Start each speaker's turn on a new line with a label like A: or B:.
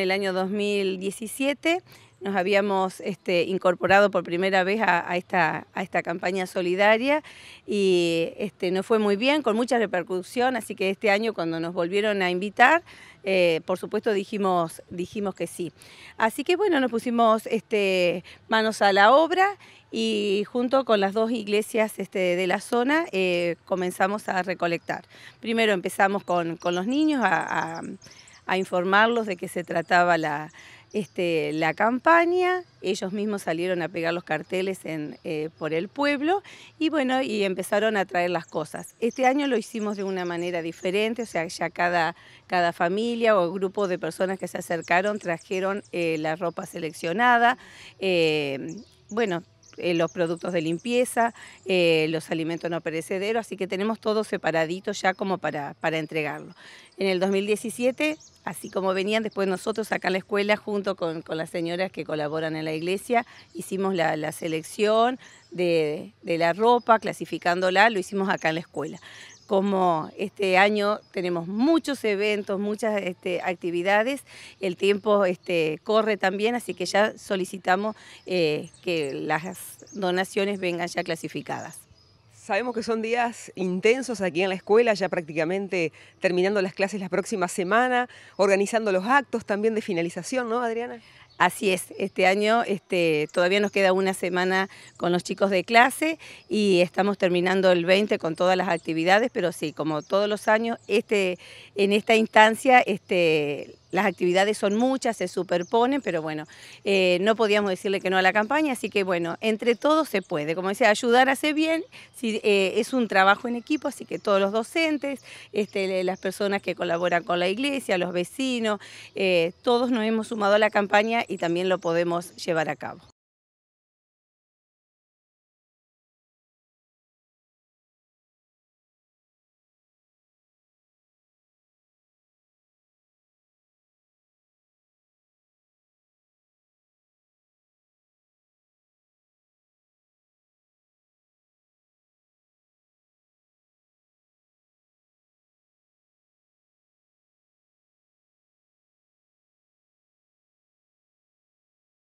A: En el año 2017 nos habíamos este, incorporado por primera vez a, esta, campaña solidaria y este, nos fue muy bien, con mucha repercusión, así que este año cuando nos volvieron a invitar, eh, por supuesto dijimos, que sí. Así que bueno, nos pusimos este, manos a la obra y junto con las dos iglesias este, de la zona eh, comenzamos a recolectar. Primero empezamos con, los niños a a informarlos de que se trataba la, este, la campaña, ellos mismos salieron a pegar los carteles en, eh, por el pueblo y bueno, y empezaron a traer las cosas. Este año lo hicimos de una manera diferente, o sea, ya cada, cada familia o grupo de personas que se acercaron trajeron eh, la ropa seleccionada. Eh, bueno, eh, los productos de limpieza, eh, los alimentos no perecederos, así que tenemos todo separadito ya como para, para entregarlo. En el 2017, así como venían después nosotros acá en la escuela, junto con, las señoras que colaboran en la iglesia, hicimos la, la selección de, de la ropa, clasificándola, lo hicimos acá en la escuela como este año tenemos muchos eventos, muchas este, actividades, el tiempo este, corre también, así que ya solicitamos eh, que las donaciones vengan ya clasificadas.
B: Sabemos que son días intensos aquí en la escuela, ya prácticamente terminando las clases la próxima semana, organizando los actos también de finalización, ¿no, Adriana? Así es, este año este, todavía nos queda una semana
A: con los chicos de clase y estamos terminando el 20 con todas las actividades, pero sí, como todos los años, este, en esta instancia este, las actividades son muchas, se superponen, pero bueno, eh, no podíamos decirle que no a la campaña, así que bueno, entre todos se puede. Como decía, ayudar hace bien, si, eh, es un trabajo en equipo, así que todos los docentes, este, las personas que colaboran con la iglesia, los vecinos, eh, todos nos hemos sumado a la campaña y también lo podemos llevar a cabo.